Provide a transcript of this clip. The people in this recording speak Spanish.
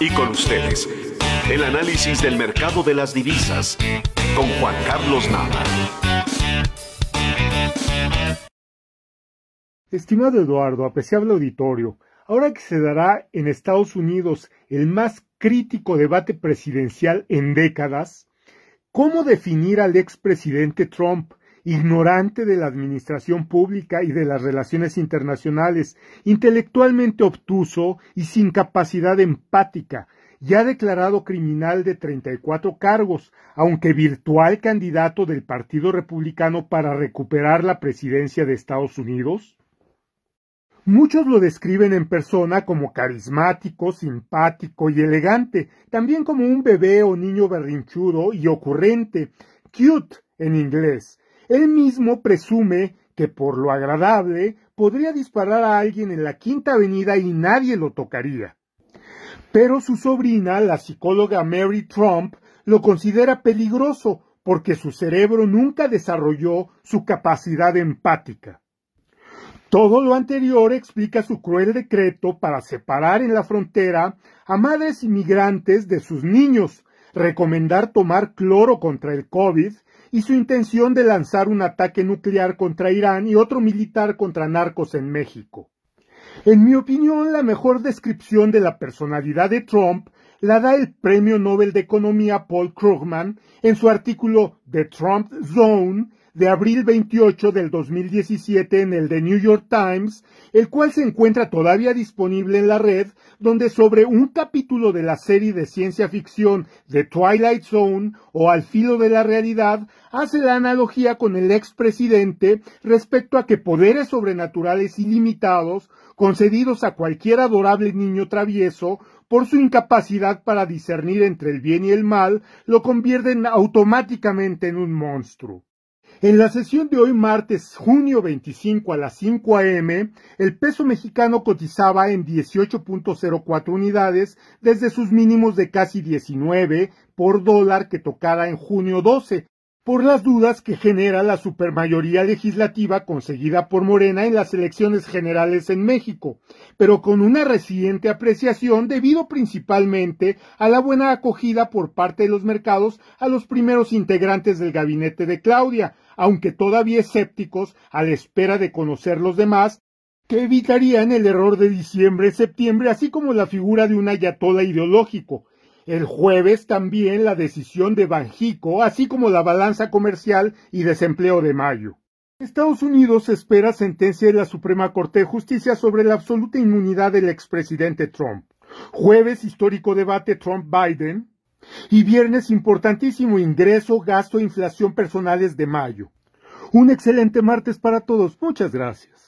Y con ustedes, el análisis del mercado de las divisas con Juan Carlos Nava. Estimado Eduardo, apreciable auditorio, ahora que se dará en Estados Unidos el más crítico debate presidencial en décadas, ¿cómo definir al expresidente Trump? ignorante de la administración pública y de las relaciones internacionales, intelectualmente obtuso y sin capacidad empática, ya declarado criminal de 34 cargos, aunque virtual candidato del Partido Republicano para recuperar la presidencia de Estados Unidos? Muchos lo describen en persona como carismático, simpático y elegante, también como un bebé o niño berrinchudo y ocurrente, cute en inglés, él mismo presume que por lo agradable podría disparar a alguien en la Quinta Avenida y nadie lo tocaría. Pero su sobrina, la psicóloga Mary Trump, lo considera peligroso porque su cerebro nunca desarrolló su capacidad empática. Todo lo anterior explica su cruel decreto para separar en la frontera a madres inmigrantes de sus niños, recomendar tomar cloro contra el COVID y su intención de lanzar un ataque nuclear contra Irán y otro militar contra narcos en México. En mi opinión, la mejor descripción de la personalidad de Trump la da el premio Nobel de Economía Paul Krugman en su artículo The Trump Zone, de abril 28 del 2017 en el The New York Times, el cual se encuentra todavía disponible en la red, donde sobre un capítulo de la serie de ciencia ficción The Twilight Zone o Al filo de la realidad, hace la analogía con el expresidente respecto a que poderes sobrenaturales ilimitados, concedidos a cualquier adorable niño travieso, por su incapacidad para discernir entre el bien y el mal, lo convierten automáticamente en un monstruo. En la sesión de hoy martes, junio 25 a las 5 a.m., el peso mexicano cotizaba en 18.04 unidades desde sus mínimos de casi 19 por dólar que tocara en junio 12, por las dudas que genera la supermayoría legislativa conseguida por Morena en las elecciones generales en México, pero con una reciente apreciación debido principalmente a la buena acogida por parte de los mercados a los primeros integrantes del gabinete de Claudia, aunque todavía escépticos a la espera de conocer los demás, que evitarían el error de diciembre-septiembre, así como la figura de un ayatola ideológico. El jueves también la decisión de Banjico, así como la balanza comercial y desempleo de mayo. Estados Unidos espera sentencia de la Suprema Corte de Justicia sobre la absoluta inmunidad del expresidente Trump. Jueves histórico debate Trump-Biden. Y viernes importantísimo ingreso, gasto, inflación personales de mayo. Un excelente martes para todos. Muchas gracias.